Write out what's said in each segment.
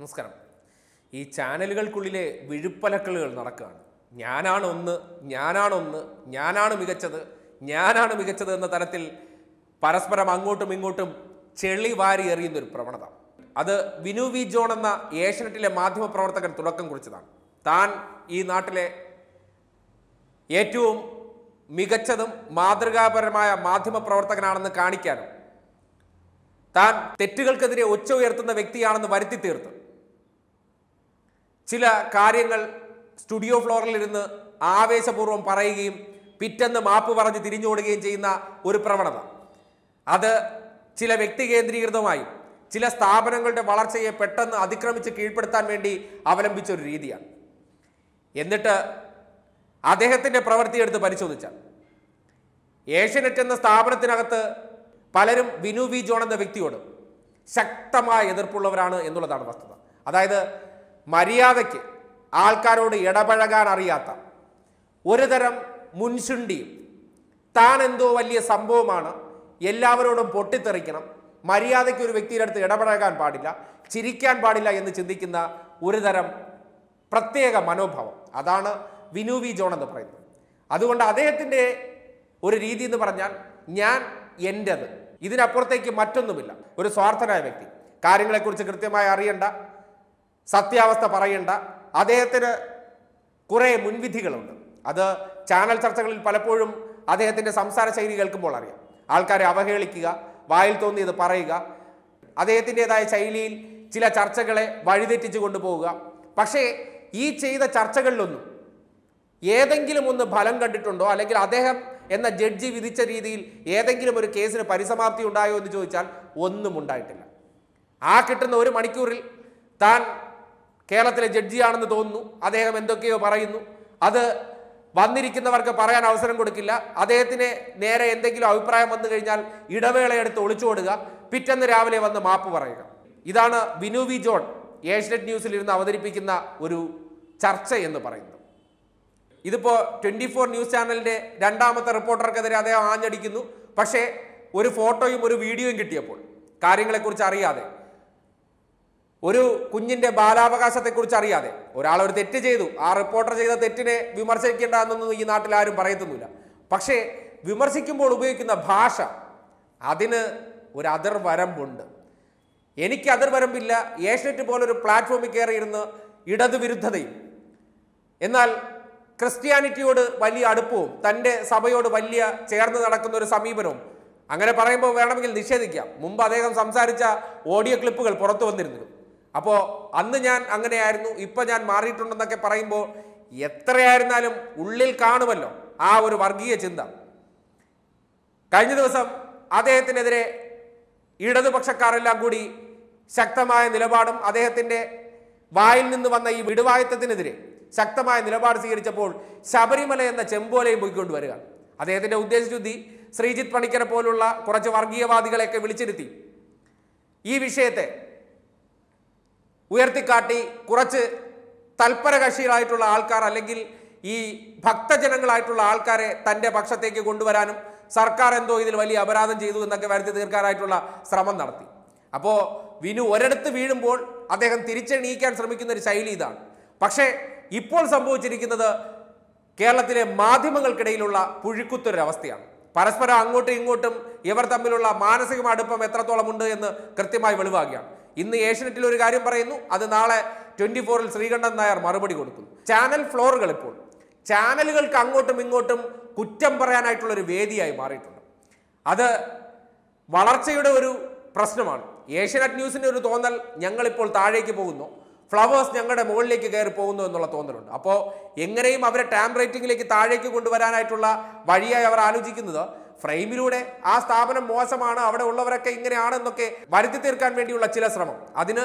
നമസ്കാരം ഈ ചാനലുകൾക്കുള്ളിലെ വിഴുപ്പലക്കളുകൾ നടക്കുകയാണ് ഞാനാണ് ഒന്ന് ഞാനാണൊന്ന് ഞാനാണ് മികച്ചത് ഞാനാണ് മികച്ചത് എന്ന തരത്തിൽ പരസ്പരം അങ്ങോട്ടും ഇങ്ങോട്ടും ചെളി വാരി എറിയുന്ന ഒരു പ്രവണത അത് വിനു വി ജോൺ എന്ന ഏഷ്യനെറ്റിലെ മാധ്യമ പ്രവർത്തകൻ തുടക്കം കുറിച്ചതാണ് താൻ ഈ നാട്ടിലെ ഏറ്റവും മികച്ചതും മാതൃകാപരമായ മാധ്യമ പ്രവർത്തകനാണെന്ന് കാണിക്കാനും താൻ തെറ്റുകൾക്കെതിരെ ഒച്ച ഉയർത്തുന്ന വ്യക്തിയാണെന്ന് വരുത്തി തീർത്തു ചില കാര്യങ്ങൾ സ്റ്റുഡിയോ ഫ്ലോറിലിരുന്ന് ആവേശപൂർവ്വം പറയുകയും പിറ്റെന്ന് മാപ്പ് പറഞ്ഞ് തിരിഞ്ഞോടുകയും ചെയ്യുന്ന ഒരു പ്രവണത അത് ചില വ്യക്തി കേന്ദ്രീകൃതമായും ചില സ്ഥാപനങ്ങളുടെ വളർച്ചയെ പെട്ടെന്ന് അതിക്രമിച്ച് കീഴ്പ്പെടുത്താൻ വേണ്ടി അവലംബിച്ച ഒരു രീതിയാണ് എന്നിട്ട് അദ്ദേഹത്തിൻ്റെ എടുത്ത് പരിശോധിച്ചാൽ ഏഷ്യനെറ്റ് എന്ന സ്ഥാപനത്തിനകത്ത് പലരും വിനു വി ജോൺ എന്ന വ്യക്തിയോട് ശക്തമായ എതിർപ്പുള്ളവരാണ് എന്നുള്ളതാണ് വസ്തുത അതായത് മര്യാദയ്ക്ക് ആൾക്കാരോട് ഇടപഴകാൻ അറിയാത്ത ഒരുതരം മുൻശുണ്ടിയും താൻ എന്തോ വലിയ സംഭവമാണ് എല്ലാവരോടും പൊട്ടിത്തെറിക്കണം മര്യാദയ്ക്ക് ഒരു വ്യക്തിയുടെ അടുത്ത് ഇടപഴകാൻ പാടില്ല ചിരിക്കാൻ പാടില്ല എന്ന് ചിന്തിക്കുന്ന ഒരുതരം പ്രത്യേക മനോഭാവം അതാണ് വിനു വി ജോൺ എന്ന് പറയുന്നത് അതുകൊണ്ട് അദ്ദേഹത്തിൻ്റെ ഒരു രീതി എന്ന് പറഞ്ഞാൽ ഞാൻ എൻ്റെത് ഇതിനപ്പുറത്തേക്ക് മറ്റൊന്നുമില്ല ഒരു സ്വാർത്ഥനായ വ്യക്തി കാര്യങ്ങളെക്കുറിച്ച് കൃത്യമായി അറിയണ്ട സത്യാവസ്ഥ പറയേണ്ട അദ്ദേഹത്തിന് കുറേ മുൻവിധികളുണ്ട് അത് ചാനൽ ചർച്ചകളിൽ പലപ്പോഴും അദ്ദേഹത്തിൻ്റെ സംസാര ശൈലി കേൾക്കുമ്പോൾ അറിയാം ആൾക്കാരെ അവഹേളിക്കുക വായിൽ തോന്നിയത് പറയുക അദ്ദേഹത്തിൻ്റെതായ ശൈലിയിൽ ചില ചർച്ചകളെ വഴിതെറ്റിച്ചു കൊണ്ടുപോവുക പക്ഷേ ഈ ചെയ്ത ചർച്ചകളിലൊന്നും ഏതെങ്കിലും ഒന്ന് ഫലം കണ്ടിട്ടുണ്ടോ അല്ലെങ്കിൽ അദ്ദേഹം എന്ന ജഡ്ജി വിധിച്ച രീതിയിൽ ഏതെങ്കിലും ഒരു കേസിന് പരിസമാപ്തി ഉണ്ടായോ എന്ന് ചോദിച്ചാൽ ഒന്നും ഉണ്ടായിട്ടില്ല ആ കിട്ടുന്ന ഒരു മണിക്കൂറിൽ താൻ കേരളത്തിലെ ജഡ്ജിയാണെന്ന് തോന്നുന്നു അദ്ദേഹം എന്തൊക്കെയോ പറയുന്നു അത് വന്നിരിക്കുന്നവർക്ക് പറയാൻ അവസരം കൊടുക്കില്ല അദ്ദേഹത്തിന് നേരെ എന്തെങ്കിലും അഭിപ്രായം വന്നു കഴിഞ്ഞാൽ ഇടവേളയെടുത്ത് ഒളിച്ചോടുക പിറ്റേന്ന് രാവിലെ വന്ന് മാപ്പ് പറയുക ഇതാണ് വിനു വി ജോൺ ഏഷ്യനെറ്റ് ന്യൂസിൽ ഇരുന്ന് അവതരിപ്പിക്കുന്ന ഒരു ചർച്ച എന്ന് പറയുന്നത് ഇതിപ്പോൾ ട്വൻറ്റി ഫോർ ന്യൂസ് ചാനലിൻ്റെ രണ്ടാമത്തെ റിപ്പോർട്ടർക്കെതിരെ അദ്ദേഹം ആഞ്ഞടിക്കുന്നു പക്ഷേ ഒരു ഫോട്ടോയും ഒരു വീഡിയോയും കിട്ടിയപ്പോൾ കാര്യങ്ങളെക്കുറിച്ച് അറിയാതെ ഒരു കുഞ്ഞിന്റെ ബാലാവകാശത്തെക്കുറിച്ച് അറിയാതെ ഒരാൾ ഒരു തെറ്റ് ചെയ്തു ആ റിപ്പോർട്ടർ ചെയ്ത തെറ്റിനെ വിമർശിക്കേണ്ട എന്നൊന്നും ഈ നാട്ടിൽ ആരും പറയത്തുന്നില്ല പക്ഷേ വിമർശിക്കുമ്പോൾ ഉപയോഗിക്കുന്ന ഭാഷ അതിന് ഒരു അതിർ വരമ്പുണ്ട് എനിക്ക് അതിർ വരമ്പില്ല ഏഷ്യനെറ്റ് പോലൊരു പ്ലാറ്റ്ഫോമിൽ കയറിയിരുന്ന് ഇടതുവിരുദ്ധതയും എന്നാൽ ക്രിസ്ത്യാനിറ്റിയോട് വലിയ അടുപ്പവും തൻ്റെ സഭയോട് വലിയ ചേർന്ന് നടക്കുന്ന ഒരു സമീപനവും അങ്ങനെ പറയുമ്പോൾ വേണമെങ്കിൽ നിഷേധിക്കാം മുമ്പ് അദ്ദേഹം സംസാരിച്ച ഓഡിയോ ക്ലിപ്പുകൾ പുറത്തു വന്നിരുന്നു അപ്പോൾ അന്ന് ഞാൻ അങ്ങനെയായിരുന്നു ഇപ്പം ഞാൻ മാറിയിട്ടുണ്ടെന്നൊക്കെ പറയുമ്പോൾ എത്രയായിരുന്നാലും ഉള്ളിൽ കാണുമല്ലോ ആ ഒരു വർഗീയ ചിന്ത കഴിഞ്ഞ ദിവസം അദ്ദേഹത്തിനെതിരെ ഇടതുപക്ഷക്കാരെല്ലാം കൂടി ശക്തമായ നിലപാടും അദ്ദേഹത്തിൻ്റെ വായിൽ നിന്ന് വന്ന ഈ വിടുവായത്വത്തിനെതിരെ ശക്തമായ നിലപാട് സ്വീകരിച്ചപ്പോൾ ശബരിമല എന്ന ചെമ്പോലയും പോയിക്കൊണ്ടുവരിക അദ്ദേഹത്തിൻ്റെ ഉദ്ദേശശുദ്ധി ശ്രീജിത്ത് പണിക്കരെ പോലുള്ള കുറച്ച് വർഗീയവാദികളെയൊക്കെ വിളിച്ചിരുത്തി ഈ വിഷയത്തെ ഉയർത്തിക്കാട്ടി കുറച്ച് തൽപര ആൾക്കാർ അല്ലെങ്കിൽ ഈ ഭക്തജനങ്ങളായിട്ടുള്ള ആൾക്കാരെ തൻ്റെ പക്ഷത്തേക്ക് കൊണ്ടുവരാനും സർക്കാർ എന്തോ ഇതിൽ വലിയ അപരാധം ചെയ്തു എന്നൊക്കെ വരുത്തി തീർക്കാനായിട്ടുള്ള ശ്രമം നടത്തി അപ്പോൾ വിനു ഒരിടത്ത് വീഴുമ്പോൾ അദ്ദേഹം തിരിച്ചെണീക്കാൻ ശ്രമിക്കുന്ന ഒരു ശൈലി ഇതാണ് പക്ഷേ ഇപ്പോൾ സംഭവിച്ചിരിക്കുന്നത് കേരളത്തിലെ മാധ്യമങ്ങൾക്കിടയിലുള്ള പുഴുക്കുത്തൊരവസ്ഥയാണ് പരസ്പരം അങ്ങോട്ടും ഇങ്ങോട്ടും ഇവർ തമ്മിലുള്ള മാനസികമായ അടുപ്പം എത്രത്തോളമുണ്ട് എന്ന് കൃത്യമായി വെളിവാകുകയാണ് ഇന്ന് ഏഷ്യനെറ്റിൽ ഒരു കാര്യം പറയുന്നു അത് നാളെ ട്വന്റി ഫോറിൽ ശ്രീകണ്ഠൻ നായർ മറുപടി കൊടുക്കുന്നു ചാനൽ ഫ്ലോറുകൾ ഇപ്പോൾ ചാനലുകൾക്ക് അങ്ങോട്ടും ഇങ്ങോട്ടും കുറ്റം പറയാനായിട്ടുള്ള ഒരു വേദിയായി മാറിയിട്ടുണ്ട് അത് വളർച്ചയുടെ ഒരു പ്രശ്നമാണ് ഏഷ്യനെറ്റ് ന്യൂസിൻ്റെ ഒരു തോന്നൽ ഞങ്ങളിപ്പോൾ താഴേക്ക് പോകുന്നു ഫ്ലവേഴ്സ് ഞങ്ങളുടെ മുകളിലേക്ക് കയറി പോകുന്നു എന്നുള്ള തോന്നലുണ്ട് അപ്പോൾ എങ്ങനെയും അവരെ ടാം റേറ്റിംഗിലേക്ക് താഴേക്ക് കൊണ്ടുവരാനായിട്ടുള്ള വഴിയായി അവർ ആലോചിക്കുന്നത് ഫ്രെയിമിലൂടെ ആ സ്ഥാപനം മോശമാണ് അവിടെ ഉള്ളവരൊക്കെ ഇങ്ങനെയാണെന്നൊക്കെ വരുത്തി തീർക്കാൻ വേണ്ടിയുള്ള ചില ശ്രമം അതിന്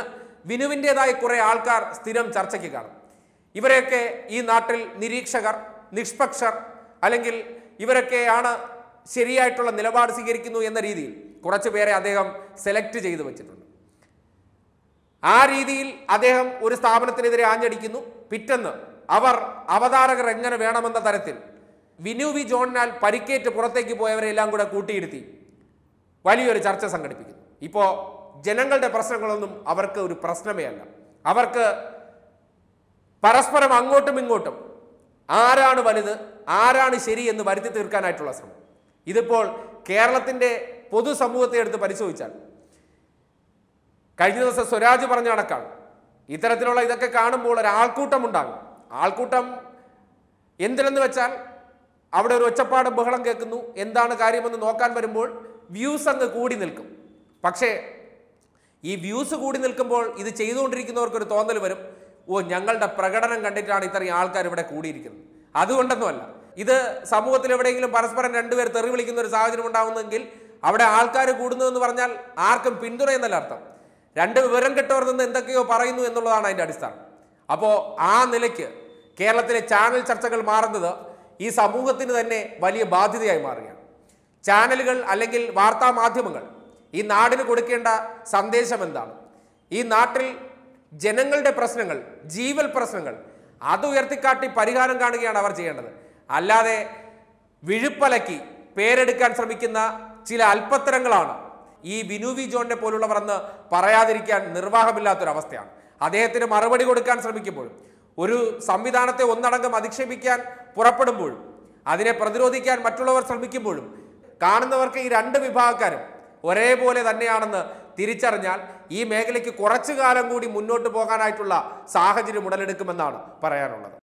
വിനുവിൻ്റെതായ കുറേ ആൾക്കാർ സ്ഥിരം ചർച്ചയ്ക്ക് കാണും ഇവരെയൊക്കെ ഈ നാട്ടിൽ നിരീക്ഷകർ നിഷ്പക്ഷർ അല്ലെങ്കിൽ ഇവരൊക്കെയാണ് ശരിയായിട്ടുള്ള നിലപാട് സ്വീകരിക്കുന്നു എന്ന രീതിയിൽ കുറച്ച് പേരെ അദ്ദേഹം സെലക്ട് ചെയ്തു വച്ചിട്ടുണ്ട് ആ രീതിയിൽ അദ്ദേഹം ഒരു സ്ഥാപനത്തിനെതിരെ ആഞ്ഞടിക്കുന്നു പിറ്റെന്ന് അവർ അവതാരകർ എങ്ങനെ വേണമെന്ന തരത്തിൽ വിനു വി ജോണിനാൽ പരിക്കേറ്റ് പുറത്തേക്ക് പോയവരെല്ലാം കൂടെ കൂട്ടിയിരുത്തി വലിയൊരു ചർച്ച സംഘടിപ്പിക്കുന്നു ഇപ്പോൾ ജനങ്ങളുടെ പ്രശ്നങ്ങളൊന്നും അവർക്ക് ഒരു പ്രശ്നമേ അല്ല അവർക്ക് പരസ്പരം അങ്ങോട്ടും ഇങ്ങോട്ടും ആരാണ് വലുത് ആരാണ് ശരി എന്ന് വരുത്തി തീർക്കാനായിട്ടുള്ള ശ്രമം ഇതിപ്പോൾ കേരളത്തിൻ്റെ പൊതുസമൂഹത്തെ എടുത്ത് പരിശോധിച്ചാൽ കഴിഞ്ഞ ദിവസം സ്വരാജ് പറഞ്ഞ കണക്കാണ് ഇത്തരത്തിലുള്ള ഇതൊക്കെ കാണുമ്പോൾ ഒരു ഉണ്ടാകും ആൾക്കൂട്ടം എന്തിനെന്ന് വെച്ചാൽ അവിടെ ഒരു ഒച്ചപ്പാട് ബഹളം കേൾക്കുന്നു എന്താണ് കാര്യമെന്ന് നോക്കാൻ വരുമ്പോൾ വ്യൂസ് അങ്ങ് കൂടി നിൽക്കും പക്ഷേ ഈ വ്യൂസ് കൂടി നിൽക്കുമ്പോൾ ഇത് ചെയ്തുകൊണ്ടിരിക്കുന്നവർക്കൊരു തോന്നൽ വരും ഓ ഞങ്ങളുടെ പ്രകടനം കണ്ടിട്ടാണ് ഇത്രയും ആൾക്കാർ ഇവിടെ കൂടിയിരിക്കുന്നത് അതുകൊണ്ടൊന്നുമല്ല ഇത് സമൂഹത്തിൽ എവിടെയെങ്കിലും പരസ്പരം രണ്ടുപേർ തെറി വിളിക്കുന്ന ഒരു സാഹചര്യം ഉണ്ടാകുന്നെങ്കിൽ അവിടെ ആൾക്കാർ കൂടുന്നതെന്ന് പറഞ്ഞാൽ ആർക്കും പിന്തുണ എന്നല്ല അർത്ഥം രണ്ട് വിവരം കെട്ടവർ നിന്ന് എന്തൊക്കെയോ പറയുന്നു എന്നുള്ളതാണ് അതിൻ്റെ അടിസ്ഥാനം അപ്പോൾ ആ നിലയ്ക്ക് കേരളത്തിലെ ചാനൽ ചർച്ചകൾ മാറുന്നത് ഈ സമൂഹത്തിന് തന്നെ വലിയ ബാധ്യതയായി മാറുകയാണ് ചാനലുകൾ അല്ലെങ്കിൽ വാർത്താ മാധ്യമങ്ങൾ ഈ നാടിന് കൊടുക്കേണ്ട സന്ദേശം എന്താണ് ഈ നാട്ടിൽ ജനങ്ങളുടെ പ്രശ്നങ്ങൾ ജീവൽ പ്രശ്നങ്ങൾ അത് ഉയർത്തിക്കാട്ടി പരിഹാരം കാണുകയാണ് അവർ ചെയ്യേണ്ടത് അല്ലാതെ വിഴുപ്പലക്കി പേരെടുക്കാൻ ശ്രമിക്കുന്ന ചില അല്പത്തരങ്ങളാണ് ഈ വിനുവി ജോണിനെ പോലുള്ളവർ എന്ന് പറയാതിരിക്കാൻ നിർവാഹമില്ലാത്തൊരവസ്ഥയാണ് അദ്ദേഹത്തിന് മറുപടി കൊടുക്കാൻ ശ്രമിക്കുമ്പോഴും ഒരു സംവിധാനത്തെ ഒന്നടങ്കം അധിക്ഷേപിക്കാൻ പുറപ്പെടുമ്പോഴും അതിനെ പ്രതിരോധിക്കാൻ മറ്റുള്ളവർ ശ്രമിക്കുമ്പോഴും കാണുന്നവർക്ക് ഈ രണ്ട് വിഭാഗക്കാരും ഒരേപോലെ തന്നെയാണെന്ന് തിരിച്ചറിഞ്ഞാൽ ഈ മേഖലയ്ക്ക് കുറച്ചു കാലം കൂടി മുന്നോട്ട് പോകാനായിട്ടുള്ള സാഹചര്യം ഉടലെടുക്കുമെന്നാണ് പറയാനുള്ളത്